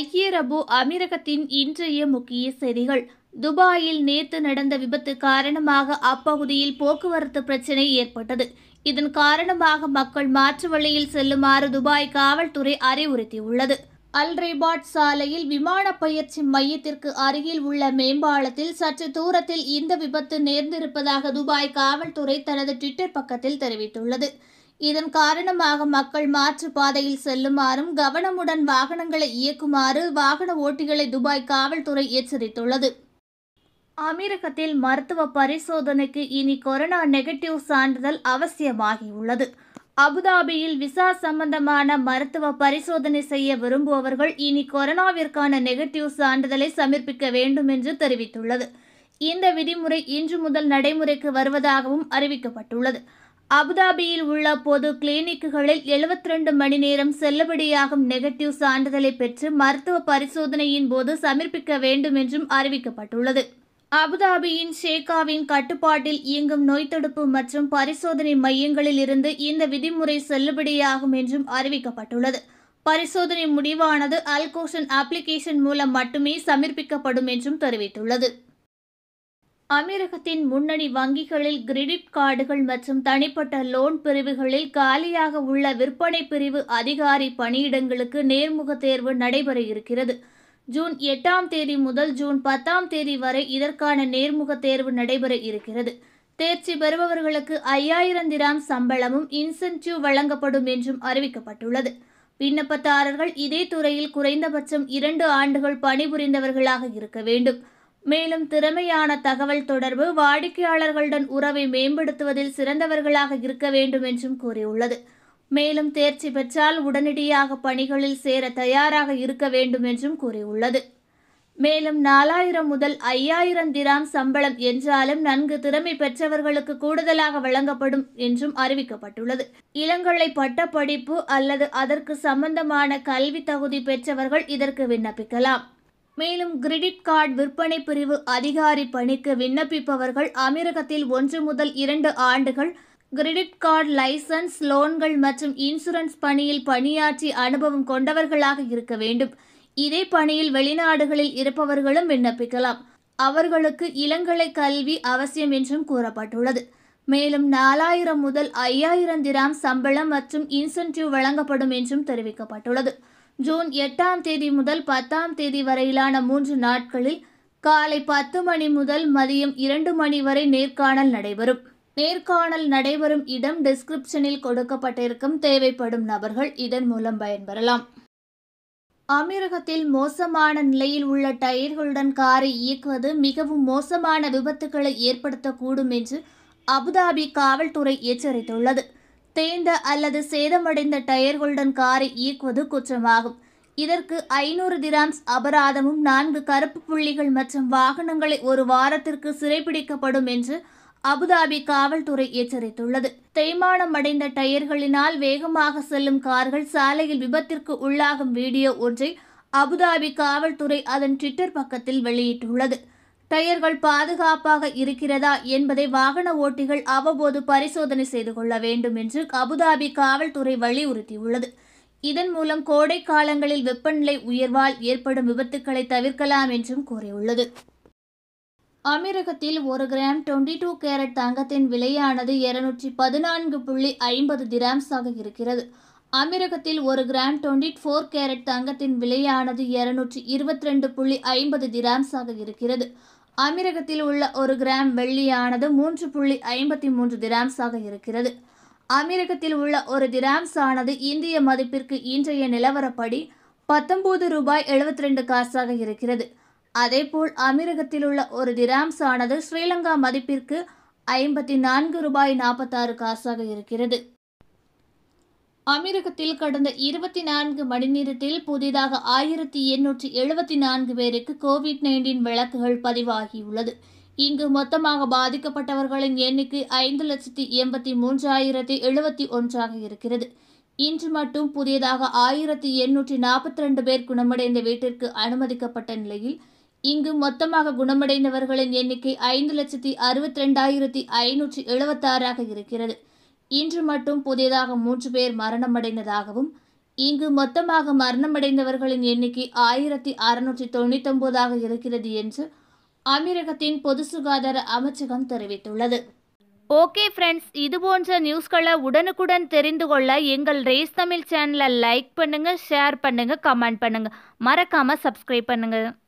ஐக்கிய அரபு அமீரகத்தின் இன்றைய முக்கிய செய்திகள் துபாயில் நேற்று நடந்த விபத்து காரணமாக அப்பகுதியில் போக்குவரத்து பிரச்சினை ஏற்பட்டது இதன் காரணமாக மக்கள் மாற்று வழியில் செல்லுமாறு துபாய் காவல்துறை அறிவுறுத்தியுள்ளது அல் ரிபாட் சாலையில் விமான பயிற்சி மையத்திற்கு அருகில் உள்ள மேம்பாலத்தில் சற்று தூரத்தில் இந்த விபத்து நேர்ந்திருப்பதாக துபாய் காவல்துறை தனது ட்விட்டர் பக்கத்தில் தெரிவித்துள்ளது இதன் காரணமாக மக்கள் பாதையில் செல்லுமாறும் கவனமுடன் வாகனங்களை இயக்குமாறு வாகன ஓட்டிகளை துபாய் காவல்துறை எச்சரித்துள்ளது அமீரகத்தில் மருத்துவ பரிசோதனைக்கு இனி கொரோனா நெகட்டிவ் சான்றிதழ் அவசியமாகியுள்ளது அபுதாபியில் விசா சம்பந்தமான மருத்துவ பரிசோதனை செய்ய விரும்புபவர்கள் இனி கொரோனாவிற்கான நெகட்டிவ் சான்றிதழை சமர்ப்பிக்க வேண்டும் என்று தெரிவித்துள்ளது இந்த விதிமுறை இன்று முதல் நடைமுறைக்கு வருவதாகவும் அறிவிக்கப்பட்டுள்ளது அபுதாபியில் உள்ள பொது கிளினிக்குகளில் எழுபத்தி ரெண்டு மணி நேரம் செல்லுபடியாகும் நெகட்டிவ் சான்றிதழை பெற்று மருத்துவ பரிசோதனையின் போது சமர்ப்பிக்க வேண்டும் என்றும் அறிவிக்கப்பட்டுள்ளது அபுதாபியின் ஷேகாவின் கட்டுப்பாட்டில் இயங்கும் நோய் தடுப்பு மற்றும் பரிசோதனை மையங்களில் இருந்து இந்த விதிமுறை செல்லுபடியாகும் என்றும் அறிவிக்கப்பட்டுள்ளது பரிசோதனை முடிவானது அல்கோஷன் அப்ளிகேஷன் மூலம் மட்டுமே சமர்ப்பிக்கப்படும் என்றும் தெரிவித்துள்ளது அமீரகத்தின் முன்னணி வங்கிகளில் கிரெடிட் கார்டுகள் மற்றும் தனிப்பட்ட லோன் பிரிவுகளில் காலியாக உள்ள விற்பனை பிரிவு அதிகாரி பணியிடங்களுக்கு நேர்முக தேர்வு நடைபெற இருக்கிறது ஜூன் எட்டாம் தேதி முதல் ஜூன் பத்தாம் தேதி வரை இதற்கான நேர்முக தேர்வு நடைபெற இருக்கிறது தேர்ச்சி பெறுபவர்களுக்கு ஐயாயிரம் திராம் சம்பளமும் இன்சென்டிவ் வழங்கப்படும் என்றும் அறிவிக்கப்பட்டுள்ளது விண்ணப்பதாரர்கள் இதே துறையில் குறைந்தபட்சம் இரண்டு ஆண்டுகள் பணிபுரிந்தவர்களாக இருக்க வேண்டும் மேலும் திறமையான தகவல் தொடர்பு வாடிக்கையாளர்களுடன் உறவை மேம்படுத்துவதில் சிறந்தவர்களாக இருக்க வேண்டும் என்றும் கூறியுள்ளது மேலும் தேர்ச்சி பெற்றால் உடனடியாக பணிகளில் சேர தயாராக இருக்க வேண்டும் என்றும் கூறியுள்ளது மேலும் நாலாயிரம் முதல் ஐயாயிரம் திராம் சம்பளம் என்றாலும் நன்கு திறமை பெற்றவர்களுக்கு கூடுதலாக வழங்கப்படும் என்றும் அறிவிக்கப்பட்டுள்ளது இளங்கலை பட்டப்படிப்பு அல்லது அதற்கு சம்பந்தமான கல்வி தகுதி பெற்றவர்கள் இதற்கு விண்ணப்பிக்கலாம் மேலும் கிரெடிட் கார்டு விற்பனை பிரிவு அதிகாரி பணிக்கு விண்ணப்பிப்பவர்கள் அமீரகத்தில் ஒன்று முதல் இரண்டு ஆண்டுகள் கிரெடிட் கார்டு லைசன்ஸ் லோன்கள் மற்றும் இன்சூரன்ஸ் பணியில் பணியாற்றி அனுபவம் கொண்டவர்களாக இருக்க வேண்டும் இதே பணியில் வெளிநாடுகளில் இருப்பவர்களும் விண்ணப்பிக்கலாம் அவர்களுக்கு இளங்கலை கல்வி அவசியம் என்றும் கூறப்பட்டுள்ளது மேலும் நாலாயிரம் முதல் ஐயாயிரம் திராம் சம்பளம் மற்றும் இன்சென்டிவ் வழங்கப்படும் என்றும் தெரிவிக்கப்பட்டுள்ளது ஜூன் எட்டாம் தேதி முதல் பத்தாம் தேதி வரையிலான மூன்று நாட்களில் காலை பத்து மணி முதல் மதியம் இரண்டு மணி வரை நேர்காணல் நடைபெறும் நேர்காணல் நடைபெறும் இடம் டிஸ்கிரிப்ஷனில் கொடுக்கப்பட்டிருக்கும் தேவைப்படும் நபர்கள் இதன் மூலம் பயன்பெறலாம் அமீரகத்தில் மோசமான நிலையில் உள்ள டயர்களுடன் காரை இயக்குவது மிகவும் மோசமான விபத்துக்களை ஏற்படுத்தக்கூடும் என்று அபுதாபி காவல்துறை எச்சரித்துள்ளது தேய்ந்த அல்லது சேதமடைந்த டயர்களுடன் காரை இயக்குவது குற்றமாகும் இதற்கு ஐநூறு திராம்ஸ் அபராதமும் நான்கு கருப்பு புள்ளிகள் மற்றும் வாகனங்களை ஒரு வாரத்திற்கு சிறைபிடிக்கப்படும் என்று அபுதாபி காவல்துறை எச்சரித்துள்ளது தேய்மானம் அடைந்த டயர்களினால் வேகமாக செல்லும் கார்கள் சாலையில் விபத்திற்கு உள்ளாகும் வீடியோ ஒன்றை அபுதாபி காவல்துறை அதன் ட்விட்டர் பக்கத்தில் வெளியிட்டுள்ளது டயர்கள் பாதுகாப்பாக இருக்கிறதா என்பதை வாகன ஓட்டிகள் அவ்வப்போது பரிசோதனை செய்து கொள்ள வேண்டும் என்று அபுதாபி காவல்துறை வலியுறுத்தியுள்ளது இதன் மூலம் கோடை காலங்களில் வெப்பநிலை உயர்வால் ஏற்படும் விபத்துக்களை தவிர்க்கலாம் என்றும் கூறியுள்ளது அமீரகத்தில் ஒரு கிராம் டுவெண்ட்டி டூ கேரட் தங்கத்தின் விலையானது இருநூற்றி பதினான்கு புள்ளி ஐம்பது திராம்ஸாக இருக்கிறது அமீரகத்தில் ஒரு கிராம் டுவெண்ட்டி ஃபோர் கேரட் தங்கத்தின் விலையானது இருநூற்றி இருபத்தி ரெண்டு புள்ளி ஐம்பது திராம்ஸாக இருக்கிறது அமீரகத்தில் உள்ள ஒரு கிராம் வெள்ளியானது மூன்று புள்ளி ஐம்பத்தி மூன்று திராம்ஸாக இருக்கிறது அமீரகத்தில் உள்ள ஒரு திராம்ஸ் ஆனது இந்திய மதிப்பிற்கு இன்றைய நிலவரப்படி பத்தொன்பது ரூபாய் எழுபத்தி ரெண்டு காசாக இருக்கிறது அதேபோல் அமீரகத்தில் உள்ள ஒரு திராம்ஸ் ஆனது ஸ்ரீலங்கா மதிப்பிற்கு ஐம்பத்தி நான்கு ரூபாய் நாற்பத்தாறு காசாக இருக்கிறது அமீரகத்தில் கடந்த இருபத்தி நான்கு மணி நேரத்தில் புதிதாக ஆயிரத்தி எண்ணூற்றி எழுபத்தி நான்கு பேருக்கு கோவிட் நைன்டீன் விளக்குகள் பதிவாகியுள்ளது இங்கு மொத்தமாக பாதிக்கப்பட்டவர்களின் எண்ணிக்கை ஐந்து லட்சத்தி எண்பத்தி மூன்றாயிரத்தி எழுபத்தி ஒன்றாக இருக்கிறது இன்று மட்டும் புதியதாக ஆயிரத்தி எண்ணூற்றி நாற்பத்தி ரெண்டு பேர் குணமடைந்த வீட்டிற்கு அனுமதிக்கப்பட்ட நிலையில் இங்கு மொத்தமாக குணமடைந்தவர்களின் எண்ணிக்கை ஐந்து லட்சத்தி அறுபத்தி ரெண்டாயிரத்தி ஐநூற்றி எழுபத்தாறாக இருக்கிறது இன்று மட்டும் புதிதாக மூன்று பேர் மரணமடைந்ததாகவும் இங்கு மொத்தமாக மரணமடைந்தவர்களின் எண்ணிக்கை ஆயிரத்தி அறுநூற்றி தொண்ணூத்தொன்பதாக இருக்கிறது என்று அமீரகத்தின் பொது சுகாதார அமைச்சகம் தெரிவித்துள்ளது ஓகே ஃப்ரெண்ட்ஸ் இது போன்ற நியூஸ்களை உடனுக்குடன் தெரிந்து கொள்ள எங்கள் ரேஸ் தமிழ் சேனலை லைக் பண்ணுங்கள் ஷேர் பண்ணுங்கள் கமெண்ட் பண்ணுங்கள் மறக்காமல் சப்ஸ்கிரைப் பண்ணுங்கள்